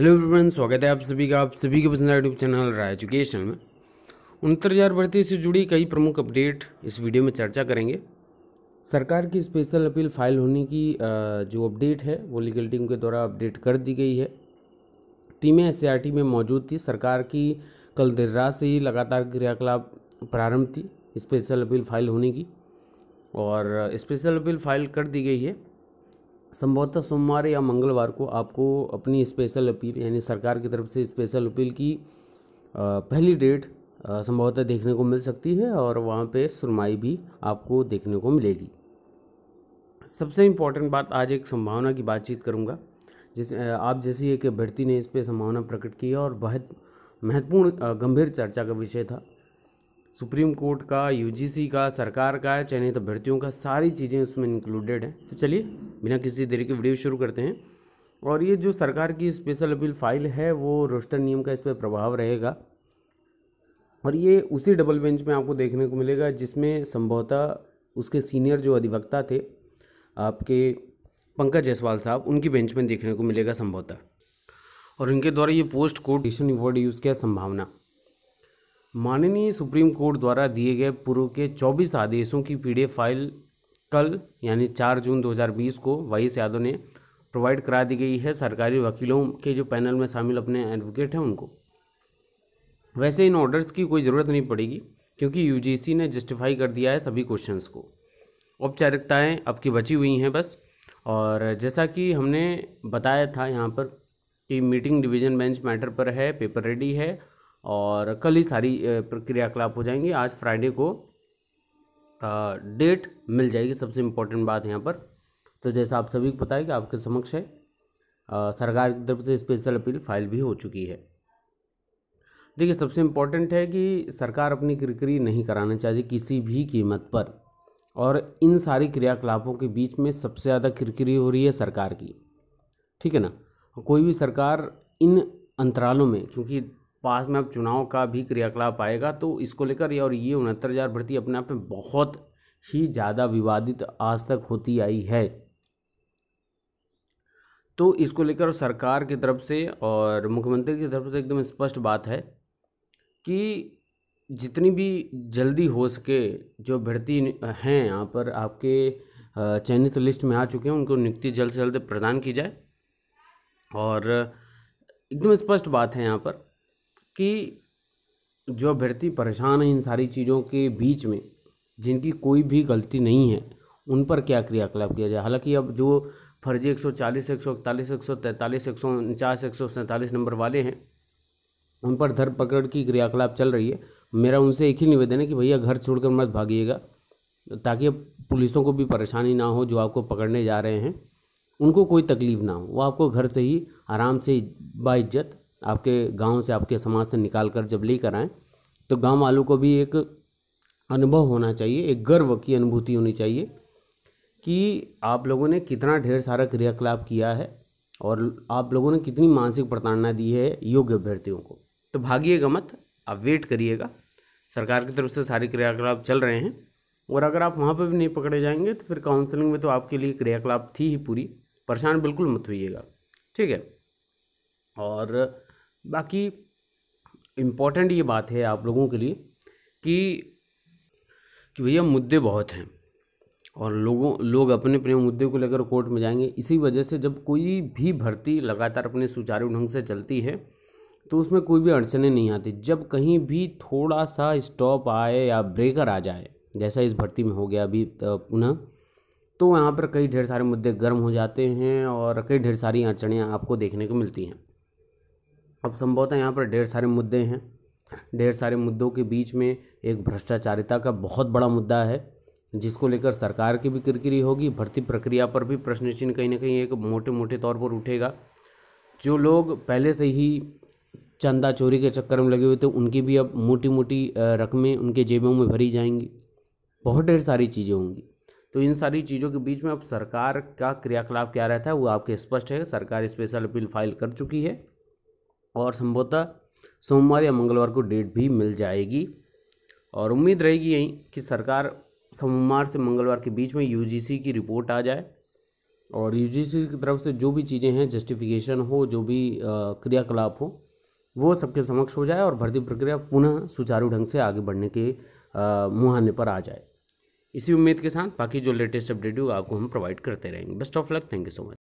hello friends स्वागत है आप सभी का आप सभी के पसंद यूट्यूब चैनल राय एजुकेशन में उनतर हज़ार भर्ती से जुड़ी कई प्रमुख अपडेट इस वीडियो में चर्चा करेंगे सरकार की स्पेशल अपील फाइल होने की जो अपडेट है वो लीगल टीम के द्वारा अपडेट कर दी गई है टीमें एस में मौजूद थी सरकार की कल देर रात से ही लगातार क्रियाकलाप प्रारंभ थी स्पेशल अपील फाइल होने की और स्पेशल अपील फाइल कर दी गई है संभवतः सोमवार या मंगलवार को आपको अपनी स्पेशल अपील यानी सरकार की तरफ से स्पेशल अपील की पहली डेट संभवतः देखने को मिल सकती है और वहाँ पे सुनवाई भी आपको देखने को मिलेगी सबसे इम्पोर्टेंट बात आज एक संभावना की बातचीत करूँगा जिस आप जैसे एक अभ्यर्थी ने इस पर संभावना प्रकट की और बहुत महत्वपूर्ण गंभीर चर्चा का विषय था सुप्रीम कोर्ट का यूजीसी का सरकार का चयनित अभ्यर्थियों का सारी चीज़ें उसमें इंक्लूडेड हैं तो चलिए बिना किसी देरी के वीडियो शुरू करते हैं और ये जो सरकार की स्पेशल अपील फाइल है वो रोस्टर नियम का इस पर प्रभाव रहेगा और ये उसी डबल बेंच में आपको देखने को मिलेगा जिसमें संभवतः उसके सीनियर जो अधिवक्ता थे आपके पंकज जायसवाल साहब उनकी बेंच में देखने को मिलेगा संभवतः और उनके द्वारा ये पोस्ट कोडिशन वर्ड यूज़ किया संभावना माननीय सुप्रीम कोर्ट द्वारा दिए गए पूर्व के 24 आदेशों की पीडीएफ फाइल कल यानी 4 जून 2020 को वाईएस यादव ने प्रोवाइड करा दी गई है सरकारी वकीलों के जो पैनल में शामिल अपने एडवोकेट हैं उनको वैसे इन ऑर्डर्स की कोई ज़रूरत नहीं पड़ेगी क्योंकि यूजीसी ने जस्टिफाई कर दिया है सभी क्वेश्चंस को औपचारिकताएँ अब की बची हुई हैं बस और जैसा कि हमने बताया था यहाँ पर कि मीटिंग डिवीज़न बेंच मैटर पर है पेपर रेडी है और कल ही सारी क्रियाकलाप हो जाएंगी आज फ्राइडे को डेट मिल जाएगी सबसे इम्पोर्टेंट बात यहाँ पर तो जैसा आप सभी को पता है कि आपके समक्ष है सरकार की तरफ से स्पेशल अपील फाइल भी हो चुकी है देखिए सबसे इम्पोर्टेंट है कि सरकार अपनी किरकिरी नहीं कराना चाहिए किसी भी कीमत पर और इन सारी क्रियाकलापों के बीच में सबसे ज़्यादा किरकिरी हो रही है सरकार की ठीक है ना कोई भी सरकार इन अंतरालों में क्योंकि पास में अब चुनाव का भी क्रियाकलाप आएगा तो इसको लेकर और ये उनहत्तर हज़ार भर्ती अपने आप में बहुत ही ज़्यादा विवादित आज तक होती आई है तो इसको लेकर सरकार की तरफ से और मुख्यमंत्री की तरफ से एकदम स्पष्ट बात है कि जितनी भी जल्दी हो सके जो भर्ती हैं यहाँ पर आपके चयनित लिस्ट में आ चुके हैं उनको नियुक्ति जल्द से जल्द प्रदान की जाए और एकदम स्पष्ट बात है यहाँ पर कि जो अभ्यर्थी परेशान है इन सारी चीज़ों के बीच में जिनकी कोई भी गलती नहीं है उन पर क्या क्रियाकलाप किया जाए हालांकि अब जो फर्जी एक सौ चालीस एक सौ इकतालीस एक सौ तैंतालीस एक सौ उनचास एक सौ सैंतालीस नंबर वाले हैं उन पर धर पकड़ की क्रियाकलाप चल रही है मेरा उनसे एक ही निवेदन है कि भैया घर छोड़कर मत भागिएगा ताकि अब पुलिसों को भी परेशानी ना हो जो आपको पकड़ने जा रहे हैं उनको कोई तकलीफ़ ना हो वो आपको घर से ही आराम से बाइज्जत आपके गांव से आपके समाज से निकाल कर जब लेकर आएँ तो गांव वालों को भी एक अनुभव होना चाहिए एक गर्व की अनुभूति होनी चाहिए कि आप लोगों ने कितना ढेर सारा क्रियाकलाप किया है और आप लोगों ने कितनी मानसिक प्रताड़ना दी है योग्य अभ्यर्थियों को तो भागिएगा मत आप वेट करिएगा सरकार की तरफ से सारे क्रियाकलाप चल रहे हैं और अगर आप वहाँ पर भी नहीं पकड़े जाएंगे तो फिर काउंसलिंग में तो आपके लिए क्रियाकलाप थी ही पूरी परेशान बिल्कुल मत होइएगा ठीक है और बाकी इम्पोर्टेंट ये बात है आप लोगों के लिए कि कि भैया मुद्दे बहुत हैं और लोगों लोग अपने अपने मुद्दे को लेकर कोर्ट में जाएंगे इसी वजह से जब कोई भी भर्ती लगातार अपने सुचारू ढंग से चलती है तो उसमें कोई भी अड़चने नहीं आती जब कहीं भी थोड़ा सा स्टॉप आए या ब्रेकर आ जाए जैसा इस भर्ती में हो गया अभी पुनः तो वहाँ पर कई ढेर सारे मुद्दे गर्म हो जाते हैं और कई ढेर सारी अड़चने आपको देखने को मिलती हैं अब संभवतः यहाँ पर ढेर सारे मुद्दे हैं ढेर सारे मुद्दों के बीच में एक भ्रष्टाचारिता का बहुत बड़ा मुद्दा है जिसको लेकर सरकार की भी किरकिरी होगी भर्ती प्रक्रिया पर भी प्रश्न चिन्ह कहीं ना कहीं एक मोटे मोटे तौर पर उठेगा जो लोग पहले से ही चंदा चोरी के चक्कर में लगे हुए थे उनकी भी अब मोटी मोटी रकमें उनके जेबों में भरी जाएंगी बहुत ढेर सारी चीज़ें होंगी तो इन सारी चीज़ों के बीच में अब सरकार का क्रियाकलाप क्या रहता है वो आपके स्पष्ट है सरकार स्पेशल अपील फाइल कर चुकी है और संभवतः सोमवार या मंगलवार को डेट भी मिल जाएगी और उम्मीद रहेगी यही कि सरकार सोमवार से मंगलवार के बीच में यूजीसी की रिपोर्ट आ जाए और यूजीसी की तरफ से जो भी चीज़ें हैं जस्टिफिकेशन हो जो भी क्रियाकलाप हो वो सबके समक्ष हो जाए और भर्ती प्रक्रिया पुनः सुचारू ढंग से आगे बढ़ने के मुहाने पर आ जाए इसी उम्मीद के साथ बाकी जो लेटेस्ट अपडेट हो आपको हम प्रोवाइड करते रहेंगे best of luck thank you so much